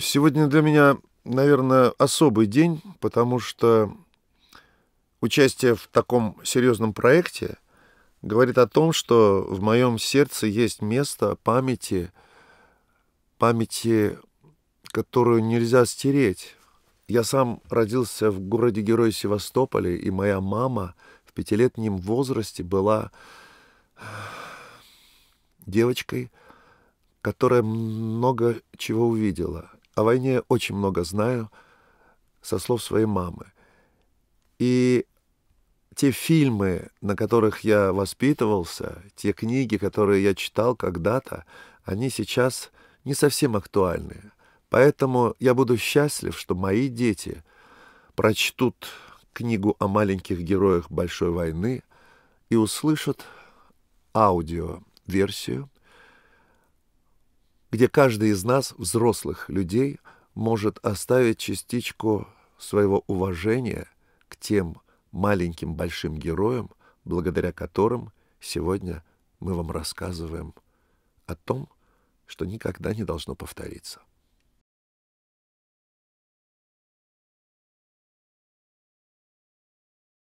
Сегодня для меня, наверное, особый день, потому что участие в таком серьезном проекте говорит о том, что в моем сердце есть место памяти, памяти, которую нельзя стереть. Я сам родился в городе Герой Севастополе, и моя мама в пятилетнем возрасте была девочкой, которая много чего увидела. О войне очень много знаю со слов своей мамы. И те фильмы, на которых я воспитывался, те книги, которые я читал когда-то, они сейчас не совсем актуальны. Поэтому я буду счастлив, что мои дети прочтут книгу о маленьких героях Большой войны и услышат аудиоверсию где каждый из нас, взрослых людей, может оставить частичку своего уважения к тем маленьким большим героям, благодаря которым сегодня мы вам рассказываем о том, что никогда не должно повториться.